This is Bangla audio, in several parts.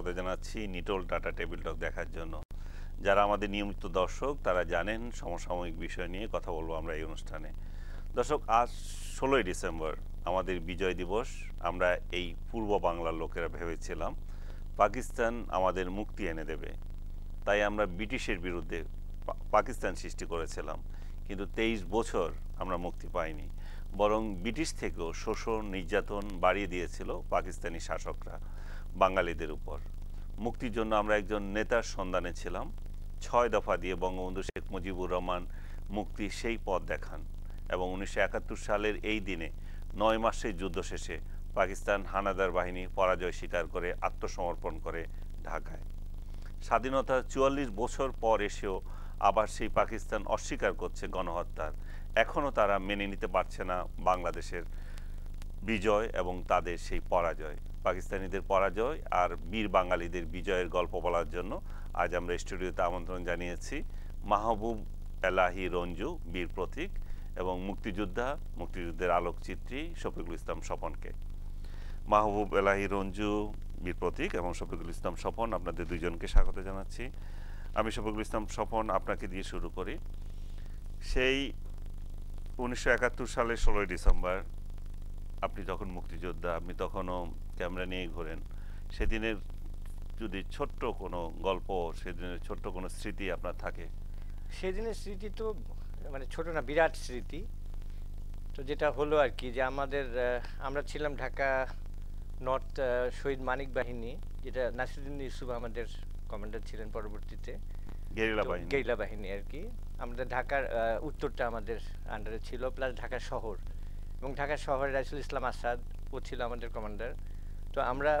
স্বাগত জানাচ্ছি নিটোল টাটা টেবিল টক দেখার জন্য যারা আমাদের নিয়মিত দর্শক তারা জানেন সমসাময়িক বিষয় নিয়ে কথা বলবো আমরা এই অনুষ্ঠানে দর্শক আজ ষোলোই ডিসেম্বর আমাদের বিজয় দিবস আমরা এই পূর্ব বাংলার লোকেরা ভেবেছিলাম পাকিস্তান আমাদের মুক্তি এনে দেবে তাই আমরা ব্রিটিশের বিরুদ্ধে পাকিস্তান সৃষ্টি করেছিলাম কিন্তু তেইশ বছর আমরা মুক্তি পাইনি বরং ব্রিটিশ থেকেও শোষণ নির্যাতন বাড়িয়ে দিয়েছিল পাকিস্তানি শাসকরা বাঙালিদের উপর মুক্তির জন্য আমরা একজন নেতার সন্ধানে ছিলাম ছয় দফা দিয়ে বঙ্গবন্ধু শেখ মুজিবুর রহমান মুক্তি সেই পথ দেখান এবং উনিশশো সালের এই দিনে নয় মাসের যুদ্ধ শেষে পাকিস্তান হানাদার বাহিনী পরাজয় স্বীকার করে আত্মসমর্পণ করে ঢাকায় স্বাধীনতা চুয়াল্লিশ বছর পর এসেও আবার সেই পাকিস্তান অস্বীকার করছে গণহত্যার এখনও তারা মেনে নিতে পারছে না বাংলাদেশের বিজয় এবং তাদের সেই পরাজয় পাকিস্তানিদের পরাজয় আর বীর বাঙালিদের বিজয়ের গল্প বলার জন্য আজ আমরা স্টুডিওতে আমন্ত্রণ জানিয়েছি মাহবুব এলাহি রঞ্জু বীর প্রতীক এবং মুক্তিযোদ্ধা মুক্তিযুদ্ধের আলোকচিত্রী শফিকুল ইসলাম স্বপনকে মাহবুব এলাহি রঞ্জু বীর প্রতীক এবং শফিকুল ইসলাম স্বপন আপনাদের দুজনকে স্বাগত জানাচ্ছি আমি শফিকুল ইসলাম স্বপন আপনাকে দিয়ে শুরু করি সেই উনিশশো সালে ষোলোই ডিসেম্বর আপনি যখন মুক্তিযোদ্ধা আপনি তখনও ক্যামেরা নিয়ে ঘোরেন সেদিনের যদি ছোট্ট কোনো গল্প সেদিনের ছোট্ট কোনো স্মৃতি আপনার থাকে সেদিনের স্মৃতি তো মানে ছোট না বিরাট স্মৃতি তো যেটা হলো আর কি যে আমাদের আমরা ছিলাম ঢাকা নর্থ শহীদ মানিক বাহিনী যেটা নাসিরুদ্দিন ইউসুফ আমাদের কমান্ডার ছিলেন পরবর্তীতে গেরিলা বাহিনী গেরিলা বাহিনী আর কি আমাদের ঢাকার উত্তরটা আমাদের আন্ডারে ছিল প্লাস ঢাকা শহর এবং ঢাকা শহরে রাইসুল ইসলাম আসাদ ও ছিল আমাদের কমান্ডার তো আমরা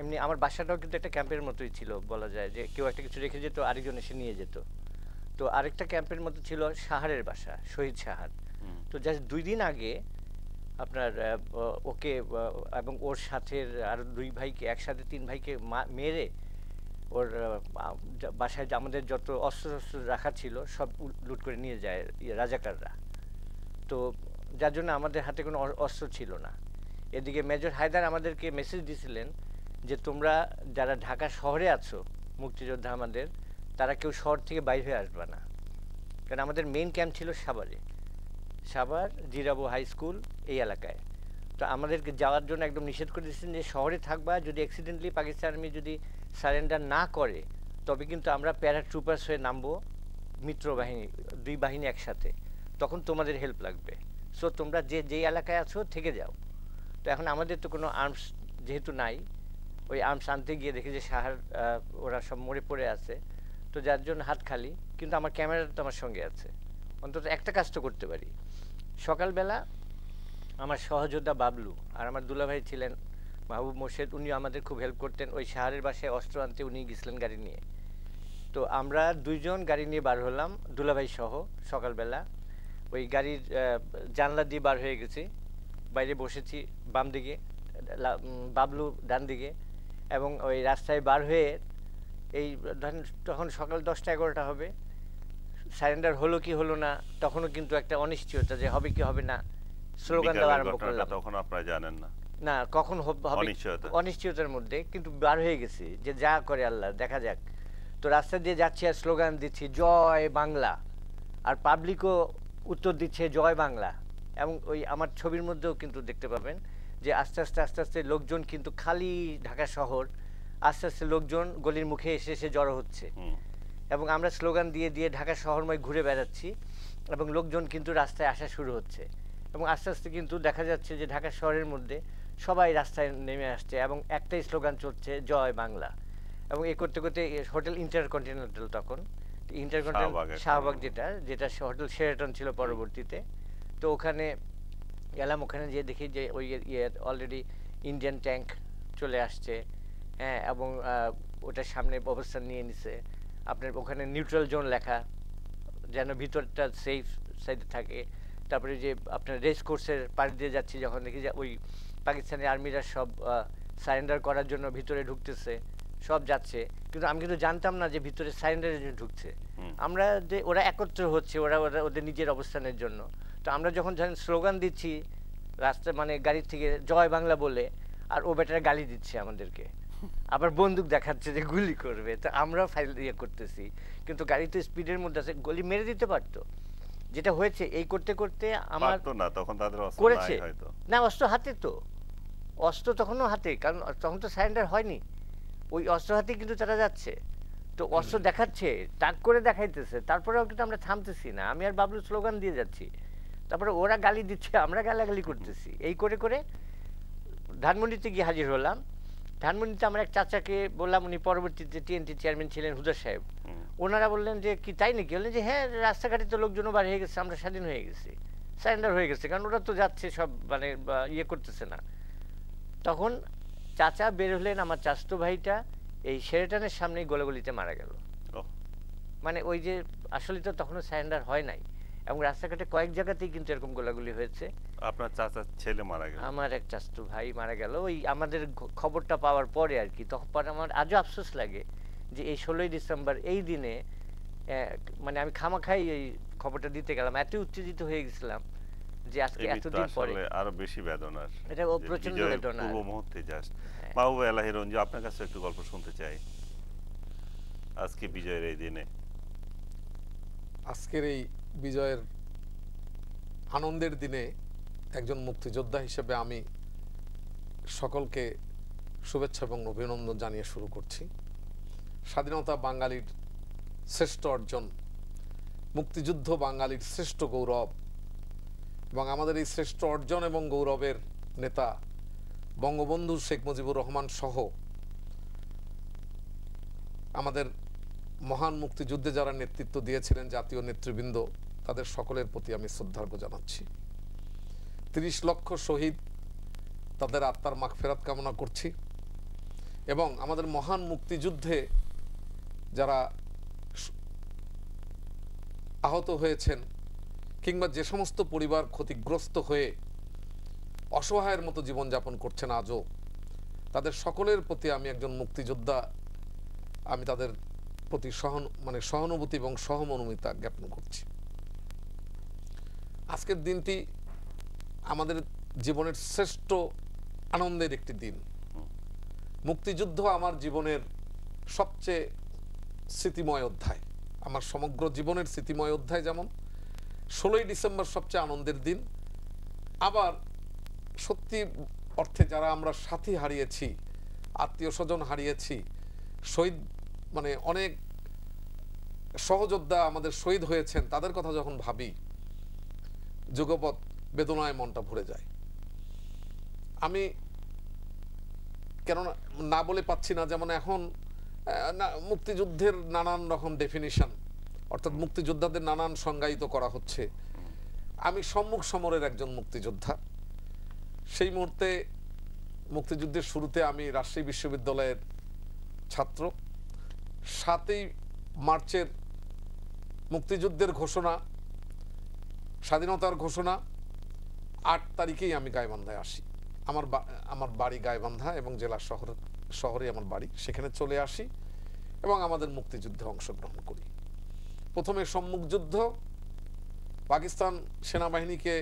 এমনি আমার বাসাটাও কিন্তু একটা ক্যাম্পের মতোই ছিল বলা যায় যে কেউ একটা কিছু রেখে যেত আরেকজন এসে নিয়ে যেত তো আরেকটা ক্যাম্পের মতো ছিল সাহারের বাসা শহীদ সাহার তো জাস্ট দুই দিন আগে আপনার ওকে এবং ওর সাথে আর দুই ভাইকে একসাথে তিন ভাইকে মেরে ওর বাসায় আমাদের যত অস্ত্র শস্ত্র রাখা ছিল সব লুট করে নিয়ে যায় ইয়ে রাজাকাররা তো যার জন্য আমাদের হাতে কোনো অস্ত্র ছিল না এদিকে মেজর হায়দার আমাদেরকে মেসেজ দিছিলেন যে তোমরা যারা ঢাকা শহরে আছো মুক্তিযোদ্ধা আমাদের তারা কেউ শহর থেকে বাইর হয়ে আসবে না কারণ আমাদের মেন ক্যাম্প ছিল সাভারে সাভার জিরাবো হাই স্কুল এই এলাকায় তো আমাদেরকে যাওয়ার জন্য একদম নিষেধ করে দিয়েছেন যে শহরে থাকবা যদি অ্যাক্সিডেন্টলি পাকিস্তান আর্মি যদি সারেন্ডার না করে তবে কিন্তু আমরা প্যারাট্রুপার্স হয়ে নামবো মিত্রবাহিনী দুই বাহিনী একসাথে তখন তোমাদের হেল্প লাগবে সো তোমরা যে যেই এলাকায় আছো থেকে যাও তো এখন আমাদের তো কোনো আর্মস যেহেতু নাই ওই আর্মস আনতে গিয়ে দেখি যে সাহার ওরা সব মরে পড়ে আছে তো যার জন্য হাত খালি কিন্তু আমার ক্যামেরাটা তো আমার সঙ্গে আছে অন্তত একটা কাজ তো করতে পারি সকালবেলা আমার সহযোদ্ধা বাবলু আর আমার দুলাভাই ছিলেন মাহবুব মোর্শেদ উনি আমাদের খুব হেল্প করতেন ওই শাহরের বাসায় অস্ত্র আনতে উনি গেছিলেন গাড়ি নিয়ে তো আমরা দুইজন গাড়ি নিয়ে বার হলাম দুলাভাই সহ সকালবেলা ওই গাড়ির জানলা দিয়ে বার হয়ে গেছি বাইরে বসেছি বাম দিকে বাবলু ডান দিকে এবং ওই রাস্তায় বার হয়ে এই ধরেন তখন সকাল দশটা এগারোটা হবে সারেন্ডার হলো কি হলো না তখনও কিন্তু একটা অনিশ্চয়তা যে হবে কি হবে না স্লোগান দেওয়া আরম্ভ করলাম তখন আপনারা জানেন না না কখন হবে অনিশ্চয়তার মধ্যে কিন্তু বার হয়ে গেছি যে যা করে আল্লাহ দেখা যাক তো রাস্তা দিয়ে যাচ্ছি আর স্লোগান দিচ্ছি জয় বাংলা আর পাবলিকও উত্তর দিচ্ছে জয় বাংলা এবং ওই আমার ছবির মধ্যেও কিন্তু দেখতে পাবেন যে আস্তে আস্তে আস্তে আস্তে লোকজন কিন্তু খালি ঢাকা শহর আস্তে আস্তে লোকজন গলির মুখে এসে এসে জড়ো হচ্ছে এবং আমরা স্লোগান দিয়ে দিয়ে ঢাকা শহরময় ঘুরে বেড়াচ্ছি এবং লোকজন কিন্তু রাস্তায় আসা শুরু হচ্ছে এবং আস্তে আস্তে কিন্তু দেখা যাচ্ছে যে ঢাকা শহরের মধ্যে সবাই রাস্তায় নেমে আসছে এবং একটাই স্লোগান চলছে জয় বাংলা এবং এ করতে করতে হোটেল ইন্টারকন্টিনেন্টাল তখন ইন্টারকন্টিনেন্টাল শাহবাগ যেটা যেটা হোটেল শেরাটন ছিল পরবর্তীতে তো ওখানে গেলাম ওখানে যেয়ে দেখি যে ওই ইয়ে অলরেডি ইন্ডিয়ান ট্যাঙ্ক চলে আসছে হ্যাঁ এবং ওটার সামনে অবস্থান নিয়ে নিছে আপনার ওখানে নিউট্রাল জোন লেখা যেন ভিতরটা সেফ সাইডে থাকে তারপরে যে আপনার রেস কোর্সের পাশ দিয়ে যাচ্ছি যখন দেখি যে ওই পাকিস্তানি আর্মিরা সব সারেন্ডার করার জন্য ভিতরে ঢুকতেছে সব যাচ্ছে কিন্তু আমি কিন্তু জানতাম না যে ভিতরে সারেন্ডারের জন্য ঢুকছে আমরা যে ওরা একত্র হচ্ছে ওরা ওরা ওদের নিজের অবস্থানের জন্য তো আমরা যখন ধরেন স্লোগান দিচ্ছি রাস্তা মানে গাড়ির থেকে জয় বাংলা বলে আর ও বেটারা গালি দিচ্ছে আমাদেরকে আবার বন্দুক দেখাচ্ছে যে গুলি করবে তো আমরাও ফাইল ইয়ে করতেছি কিন্তু গাড়ি তো স্পিডের মধ্যে আছে গলি মেরে দিতে পারতো যেটা হয়েছে এই করতে করতে আমার করেছে না অস্ত্র হাতে তো অস্ত্র তখনও হাতে কারণ তখন তো সারেন্ডার হয়নি ওই অস্ত্র হাতে কিন্তু তারা যাচ্ছে তো অস্ত্র দেখাচ্ছে তাক করে দেখাইতেছে তারপরেও কিন্তু আমরা থামতেছি না আমি আর বাবলু স্লোগান দিয়ে যাচ্ছি তারপরে ওরা গালি দিচ্ছে আমরা গালাগালি করতেছি এই করে করে ধানমন্ডিতে গিয়ে হাজির হলাম ধানমন্ডিতে আমরা এক চাচাকে বললাম উনি পরবর্তীতে টিএনটি চেয়ারম্যান ছিলেন হুদা সাহেব ওনারা বললেন যে কি তাই নাকি বললেন যে হ্যাঁ রাস্তাঘাটে তো লোকজনও বার হয়ে গেছে আমরা স্বাধীন হয়ে গেছি সারেন্ডার হয়ে গেছে কারণ ওরা তো যাচ্ছে সব মানে ইয়ে করতেছে না তখন চাচা বের হলেন আমার চাচাতো ভাইটা এই সেরেটানের সামনেই গোলাগুলিতে মারা গেল মানে ওই যে আসলে তো তখনও সারেন্ডার হয় নাই এবং রাস্তাঘাটে কয়েক জায়গাতেই কিন্তু এরকম গোলাগুলি হয়েছে আপনার চাচার ছেলে মারা গেল আমার এক চাচাতো ভাই মারা গেল ওই আমাদের খবরটা পাওয়ার পরে আর কি তখন আমার আজও আফসোস লাগে যে এই ষোলোই ডিসেম্বর এই দিনে মানে আমি খামাখাই এই খবরটা দিতে গেলাম এত উত্তেজিত হয়ে গেছিলাম যে আজকে এতদিন পরে আরো বেশি বেদনার এটা প্রচন্ড বেদনা পূর্ব মুহূর্তে জাস্ট হ্যাঁ। মাহবুব রঞ্জু আপনার কাছে একটু গল্প শুনতে চাই আজকে বিজয়ের এই দিনে আজকের এই বিজয়ের আনন্দের দিনে একজন মুক্তিযোদ্ধা হিসেবে আমি সকলকে শুভেচ্ছা এবং অভিনন্দন জানিয়ে শুরু করছি স্বাধীনতা বাঙালির শ্রেষ্ঠ অর্জন মুক্তিযুদ্ধ বাঙালির শ্রেষ্ঠ গৌরব এবং আমাদের এই শ্রেষ্ঠ অর্জন এবং গৌরবের নেতা বঙ্গবন্ধু শেখ মুজিবুর রহমান সহ আমাদের মহান মুক্তিযুদ্ধে যারা নেতৃত্ব দিয়েছিলেন জাতীয় নেতৃবৃন্দ তাদের সকলের প্রতি আমি শ্রদ্ধার্ঘ জানাচ্ছি তিরিশ লক্ষ শহীদ তাদের আত্মার মাখ ফেরাত কামনা করছি এবং আমাদের মহান মুক্তিযুদ্ধে যারা আহত হয়েছেন কিংবা যে সমস্ত পরিবার ক্ষতিগ্রস্ত হয়ে অসহায়ের মতো জীবনযাপন করছেন আজও তাদের সকলের প্রতি আমি একজন মুক্তিযোদ্ধা আমি তাদের প্রতি সহন মানে সহানুভূতি এবং সহমনুমিতা জ্ঞাপন করছি আজকের দিনটি আমাদের জীবনের শ্রেষ্ঠ আনন্দের একটি দিন মুক্তিযুদ্ধ আমার জীবনের সবচেয়ে স্মৃতিময় অধ্যায় আমার সমগ্র জীবনের স্মৃতিময় অধ্যায় যেমন ষোলোই ডিসেম্বর সবচেয়ে আনন্দের দিন আবার সত্যি অর্থে যারা আমরা সাথী হারিয়েছি আত্মীয় স্বজন হারিয়েছি শহীদ মানে অনেক সহযোদ্ধা আমাদের শহীদ হয়েছেন তাদের কথা যখন ভাবি যুগপথ বেদনায় মনটা ভরে যায় আমি কেননা না বলে পাচ্ছি না যেমন এখন মুক্তিযুদ্ধের নানান রকম ডেফিনিশন অর্থাৎ মুক্তিযোদ্ধাদের নানান সংজ্ঞায়িত করা হচ্ছে আমি সম্মুখ সমরের একজন মুক্তিযোদ্ধা সেই মুহূর্তে মুক্তিযুদ্ধের শুরুতে আমি রাজশাহী বিশ্ববিদ্যালয়ের ছাত্র সাতই মার্চের মুক্তিযুদ্ধের ঘোষণা স্বাধীনতার ঘোষণা আট তারিখেই আমি গাইবান্ধায় আসি আমার আমার বাড়ি গাইবান্ধা এবং জেলা শহর শহরে আমার বাড়ি সেখানে চলে আসি এবং আমাদের মুক্তিযুদ্ধে অংশগ্রহণ করি প্রথমে সম্মুখ যুদ্ধ পাকিস্তান সেনাবাহিনীকে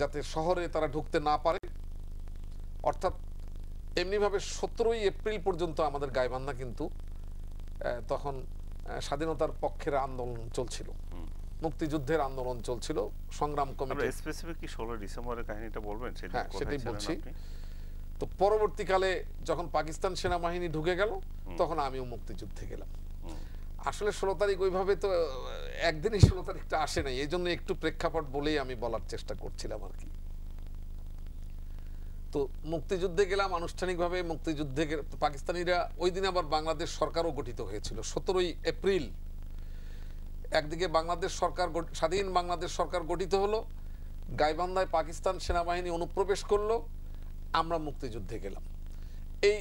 যাতে শহরে তারা ঢুকতে না পারে অর্থাৎ এমনিভাবে সতেরোই এপ্রিল পর্যন্ত আমাদের গাইবান্ধা কিন্তু তখন স্বাধীনতার পক্ষের আন্দোলন চলছিল মুক্তিযুদ্ধের আন্দোলন চলছিল সংগ্রাম কমিটি ডিসেম্বরের কাহিনীটা বলবেন সেটা হ্যাঁ, সেটাই বলছি তো পরবর্তীকালে যখন পাকিস্তান সেনাবাহিনী ঢুকে গেল তখন আমিও মুক্তিযুদ্ধে গেলাম আসলে ষোলো তারিখ ওইভাবে তো একদিনই ষোলো তারিখটা আসে নাই এই জন্য একটু প্রেক্ষাপট বলেই আমি বলার চেষ্টা করছিলাম আর কি তো মুক্তিযুদ্ধে গেলাম আনুষ্ঠানিকভাবে মুক্তিযুদ্ধে পাকিস্তানিরা ওই দিন আবার বাংলাদেশ সরকারও গঠিত হয়েছিল সতেরোই এপ্রিল একদিকে বাংলাদেশ সরকার স্বাধীন বাংলাদেশ সরকার গঠিত হলো গাইবান্ধায় পাকিস্তান সেনাবাহিনী অনুপ্রবেশ করলো আমরা মুক্তিযুদ্ধে গেলাম এই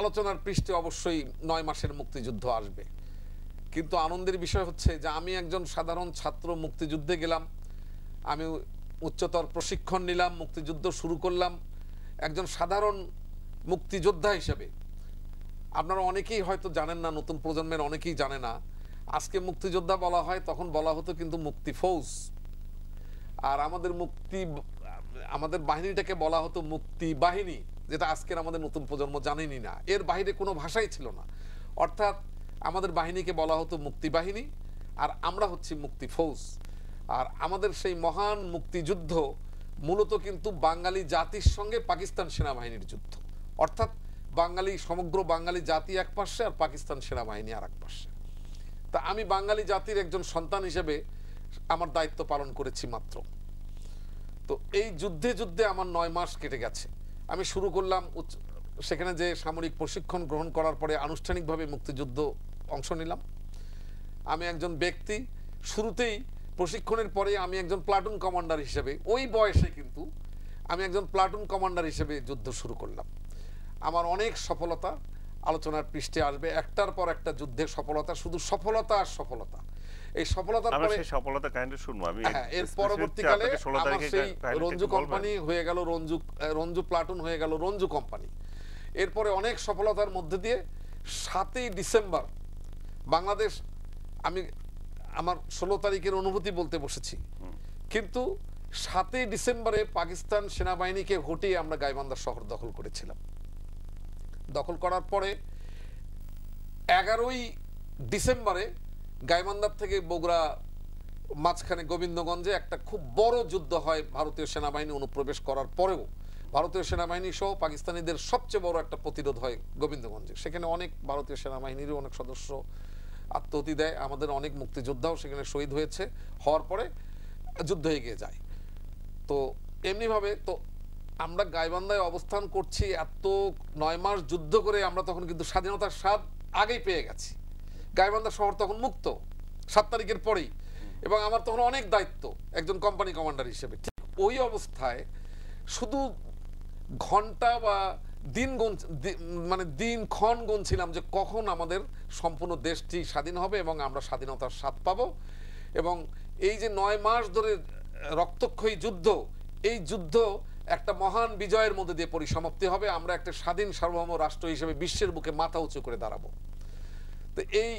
আলোচনার পৃষ্ঠে অবশ্যই নয় মাসের মুক্তিযুদ্ধ আসবে কিন্তু আনন্দের বিষয় হচ্ছে যে আমি একজন সাধারণ ছাত্র মুক্তিযুদ্ধে গেলাম আমি উচ্চতর প্রশিক্ষণ নিলাম মুক্তিযুদ্ধ শুরু করলাম একজন সাধারণ মুক্তিযোদ্ধা হিসেবে আপনারা অনেকেই হয়তো জানেন না নতুন প্রজন্মের অনেকেই জানে না আজকে মুক্তিযোদ্ধা বলা হয় তখন বলা হতো কিন্তু মুক্তি ফৌজ আর আমাদের মুক্তি আমাদের বাহিনীটাকে বলা হতো মুক্তি বাহিনী যেটা আজকের আমাদের নতুন প্রজন্ম জানেনি না এর বাইরে কোনো ভাষাই ছিল না অর্থাৎ আমাদের বাহিনীকে বলা হতো মুক্তি বাহিনী আর আমরা হচ্ছি মুক্তি ফৌজ আর আমাদের সেই মহান মুক্তিযুদ্ধ মূলত কিন্তু বাঙালি জাতির সঙ্গে পাকিস্তান সেনাবাহিনীর যুদ্ধ অর্থাৎ বাঙালি সমগ্র বাঙালি জাতি এক পাশে আর পাকিস্তান সেনাবাহিনী আর এক পাশে তা আমি বাঙালি জাতির একজন সন্তান হিসেবে আমার দায়িত্ব পালন করেছি মাত্র তো এই যুদ্ধে যুদ্ধে আমার নয় মাস কেটে গেছে আমি শুরু করলাম সেখানে যে সামরিক প্রশিক্ষণ গ্রহণ করার পরে আনুষ্ঠানিকভাবে মুক্তিযুদ্ধ অংশ নিলাম আমি একজন ব্যক্তি শুরুতেই প্রশিক্ষণের পরে আমি একজন প্লাটুন কমান্ডার হিসেবে ওই বয়সে কিন্তু আমি একজন প্লাটুন কমান্ডার হিসেবে যুদ্ধ শুরু করলাম আমার অনেক সফলতা আলোচনার পৃষ্ঠে আসবে একটার পর একটা যুদ্ধের সফলতা শুধু সফলতা আর সফলতা এই সফলতার পরে হ্যাঁ, এর পরবর্তীকালে আমার সেই রঞ্জু কোম্পানি হয়ে গেল রঞ্জু রঞ্জু প্লাটুন হয়ে গেল রঞ্জু কোম্পানি এরপরে অনেক সফলতার মধ্যে দিয়ে সাতই ডিসেম্বর বাংলাদেশ আমি আমার ষোলো তারিখের অনুভূতি বলতে বসেছি কিন্তু সাতই ডিসেম্বরে পাকিস্তান সেনাবাহিনীকে হটিয়ে আমরা গাইবান্ধা শহর দখল করেছিলাম দখল করার পরে এগারোই ডিসেম্বরে গাইবান্ধার থেকে বগুড়া মাঝখানে গোবিন্দগঞ্জে একটা খুব বড় যুদ্ধ হয় ভারতীয় সেনাবাহিনী অনুপ্রবেশ করার পরেও ভারতীয় সেনাবাহিনী সহ পাকিস্তানিদের সবচেয়ে বড় একটা প্রতিরোধ হয় গোবিন্দগঞ্জে সেখানে অনেক ভারতীয় সেনাবাহিনীরও অনেক সদস্য আত্মহতি দেয় আমাদের অনেক মুক্তিযোদ্ধাও সেখানে শহীদ হয়েছে হওয়ার পরে যুদ্ধ এগিয়ে যায় তো এমনিভাবে তো আমরা গাইবান্ধায় অবস্থান করছি এত নয় মাস যুদ্ধ করে আমরা তখন কিন্তু স্বাধীনতার স্বাদ আগেই পেয়ে গেছি গাইবান্ধা শহর তখন মুক্ত সাত তারিখের পরেই এবং আমার তখন অনেক দায়িত্ব একজন কোম্পানি কমান্ডার হিসেবে ঠিক ওই অবস্থায় শুধু ঘন্টা বা দিন গুন মানে দিন ক্ষণ গুনছিলাম যে কখন আমাদের সম্পূর্ণ দেশটি স্বাধীন হবে এবং আমরা স্বাধীনতার স্বাদ পাব এবং এই যে নয় মাস ধরে রক্তক্ষয়ী যুদ্ধ এই যুদ্ধ একটা মহান বিজয়ের মধ্যে দিয়ে পরিসমাপ্তি হবে আমরা একটা স্বাধীন সার্বভৌম রাষ্ট্র হিসেবে বিশ্বের বুকে মাথা উঁচু করে দাঁড়াবো তো এই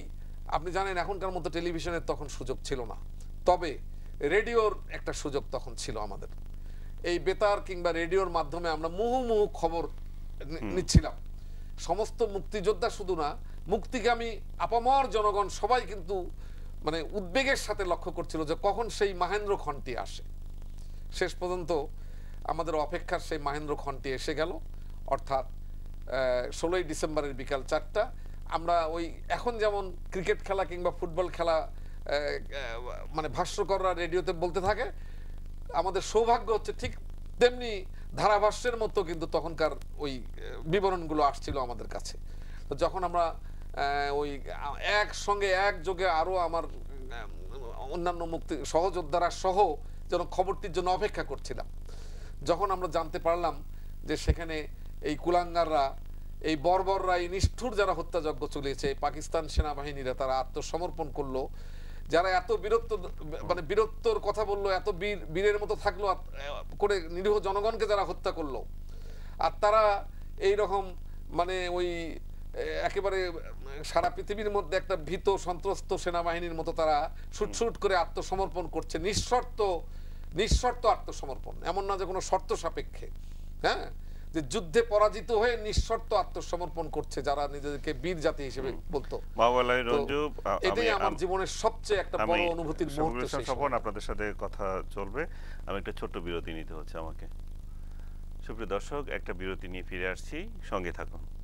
আপনি জানেন এখনকার মতো টেলিভিশনের তখন সুযোগ ছিল না তবে রেডিওর একটা সুযোগ তখন ছিল আমাদের এই বেতার কিংবা রেডিওর মাধ্যমে আমরা মুহুমুহু খবর নিচ্ছিলাম সমস্ত মুক্তিযোদ্ধা শুধু না মুক্তিগামী আপামর জনগণ সবাই কিন্তু মানে উদ্বেগের সাথে লক্ষ্য করছিল যে কখন সেই মাহেন্দ্র খণ্ডটি আসে শেষ পর্যন্ত আমাদের অপেক্ষার সেই মাহেন্দ্র খণ্ডটি এসে গেল অর্থাৎ ষোলোই ডিসেম্বরের বিকাল চারটা আমরা ওই এখন যেমন ক্রিকেট খেলা কিংবা ফুটবল খেলা মানে ভাষ্যকররা রেডিওতে বলতে থাকে আমাদের সৌভাগ্য হচ্ছে ঠিক তেমনি ধারাভাষ্যের মতো কিন্তু তখনকার ওই বিবরণগুলো আসছিল আমাদের কাছে তো যখন আমরা ওই একসঙ্গে একযোগে আরও আমার অন্যান্য মুক্তি সহযোদ্ধারা সহ যেন খবরটির জন্য অপেক্ষা করছিলাম যখন আমরা জানতে পারলাম যে সেখানে এই কুলাঙ্গাররা এই বর্বররা এই নিষ্ঠুর যারা হত্যাযজ্ঞ চলেছে পাকিস্তান সেনাবাহিনীরা তারা আত্মসমর্পণ করলো যারা এত বীরত্ব মানে বীরত্বর কথা বললো এত বীর বীরের মতো থাকলো করে নিরীহ জনগণকে যারা হত্যা করলো আর তারা এই রকম মানে ওই একেবারে সারা পৃথিবীর মধ্যে একটা ভীত সন্ত্রস্ত সেনাবাহিনীর মতো তারা সুটসুট করে আত্মসমর্পণ করছে নিঃশর্ত নিঃশর্ত আত্মসমর্পণ এমন না যে কোনো শর্ত সাপেক্ষে হ্যাঁ যে যুদ্ধে পরাজিত হয়ে নিঃশর্ত আত্মসমর্পণ করছে যারা নিজেদেরকে বীর জাতি হিসেবে বলতো এটাই আমার জীবনের সবচেয়ে একটা বড় অনুভূতির মুহূর্ত আপনাদের সাথে কথা চলবে আমি একটা ছোট্ট বিরতি নিতে হচ্ছে আমাকে সুপ্রিয় দর্শক একটা বিরতি নিয়ে ফিরে আসছি সঙ্গে থাকুন